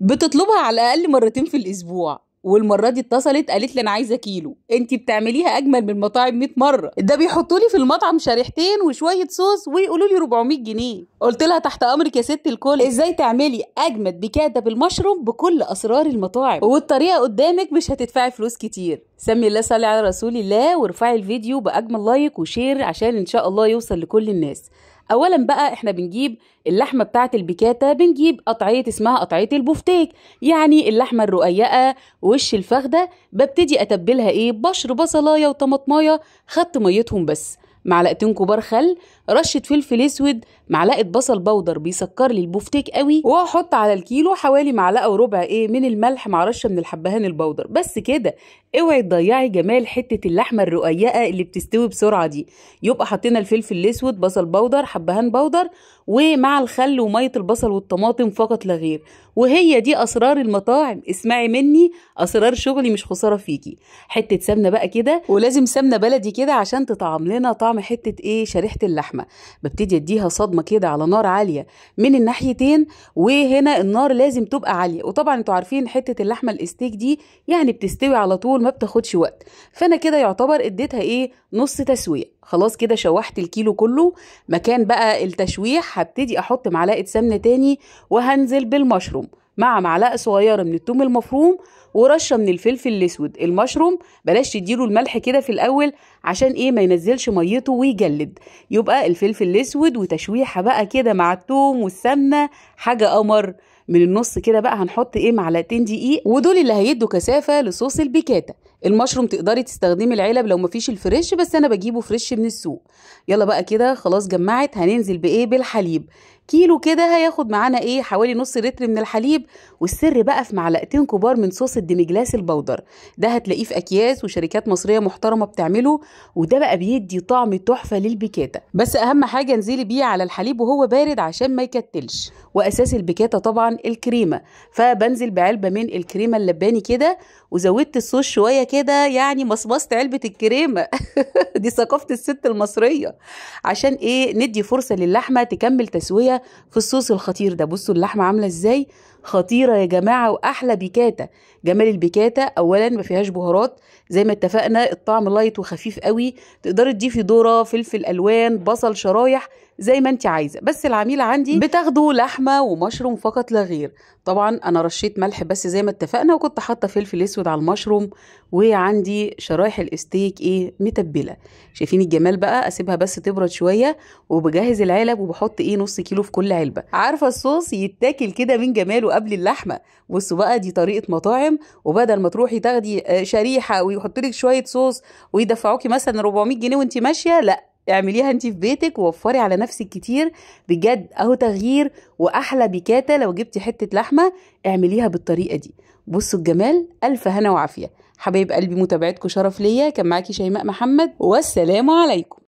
بتطلبها على الاقل مرتين في الاسبوع والمره دي اتصلت قالت لي انا عايزه كيلو انت بتعمليها اجمل من المطاعم 100 مره ده بيحطوا لي في المطعم شريحتين وشويه صوص ويقولوا لي 400 جنيه قلت لها تحت امرك يا ست الكل ازاي تعملي اجمد بكاده بالمشروم بكل اسرار المطاعم والطريقه قدامك مش هتدفعي فلوس كتير سمي الله صلي على رسول الله وارفعي الفيديو باجمل لايك وشير عشان ان شاء الله يوصل لكل الناس اولا بقى احنا بنجيب اللحمه بتاعه البيكاتا بنجيب قطعيه اسمها قطعيه البوفتيك يعني اللحمه الرقيقه وش الفخده ببتدي اتبلها ايه بشر بصلايه وطماطمايه خدت ميتهم بس معلقتين كبار خل رشه فلفل اسود معلقه بصل بودر بيسكر لي البوفتيك قوي واحط على الكيلو حوالي معلقه وربع ايه من الملح مع رشه من الحبهان البودر بس كده اوعي تضيعي جمال حته اللحمه الرقيقه اللي بتستوي بسرعه دي يبقى حطينا الفلفل الاسود بصل بودر حبهان بودر ومع الخل وميه البصل والطماطم فقط لا غير وهي دي اسرار المطاعم اسمعي مني اسرار شغلي مش خساره فيكي حته سمنه بقى كده ولازم سمنه بلدي كده عشان تطعم لنا طعم حته ايه شريحه اللحمه اللحمه ببتدي اديها صدمه كده على نار عاليه من الناحيتين وهنا النار لازم تبقى عاليه وطبعا انتوا عارفين حته اللحمه الاستيك دي يعني بتستوي على طول ما بتاخدش وقت فانا كده يعتبر اديتها ايه نص تسويه خلاص كده شوحت الكيلو كله مكان بقى التشويح هبتدي احط معلقه سمنه تاني وهنزل بالمشروم مع معلقه صغيره من الثوم المفروم ورشه من الفلفل الاسود المشروم بلاش تديله الملح كده في الاول عشان ايه ما ينزلش ميته ويجلد يبقى الفلفل الاسود وتشويحه بقى كده مع الثوم والسمنه حاجه قمر من النص كده بقى هنحط ايه معلقتين دقيق ودول اللي هيدوا كثافه لصوص البيكاتا المشروم تقدري تستخدمي العلب لو مفيش الفريش بس انا بجيبه فريش من السوق يلا بقى كده خلاص جمعت هننزل بايه بالحليب كيلو كده هياخد معانا ايه حوالي نص لتر من الحليب والسر بقى في معلقتين كبار من صوص الديميجلاس البودر ده هتلاقيه في اكياس وشركات مصريه محترمه بتعمله وده بقى بيدي طعم تحفه للبيكاتا بس اهم حاجه انزلي بيه على الحليب وهو بارد عشان ما يكتلش واساس البيكاتا طبعا الكريمه فبنزل بعلبه من الكريمه اللباني كده وزودت الصوص شويه كده يعني مصمصت علبه الكريمه دي ثقافه الست المصريه عشان ايه ندي فرصه للحمه تكمل تسويه في الصوص الخطير ده بصوا اللحمه عامله ازاي خطيره يا جماعه واحلى بيكاتا جمال البيكاتا اولا ما فيهاش بهارات زي ما اتفقنا الطعم لايت وخفيف قوي تقدري تضيفي ذره فلفل الوان بصل شرايح زي ما انت عايزه بس العميله عندي بتاخده لحمه ومشروم فقط لا غير طبعا انا رشيت ملح بس زي ما اتفقنا وكنت حاطه فلفل اسود على المشروم وعندي شرايح الاستيك ايه متبله شايفين الجمال بقى اسيبها بس تبرد شويه وبجهز العلب وبحط ايه نص كيلو في كل علبه عارفه الصوص يتاكل كده من جماله قبل اللحمه بصوا بقى دي طريقه مطاعم وبدل ما تروحي تاخدي آه، شريحه ويحط لك شويه صوص ويدفعوكي مثلا 400 جنيه وانت ماشيه لا اعمليها انت في بيتك ووفري على نفسك كتير بجد اهو تغيير واحلى بكاته لو جبتي حته لحمه اعمليها بالطريقه دي بصوا الجمال الف هنا وعافيه حبايب قلبي متابعتكم شرف ليا كان معاكي شيماء محمد والسلام عليكم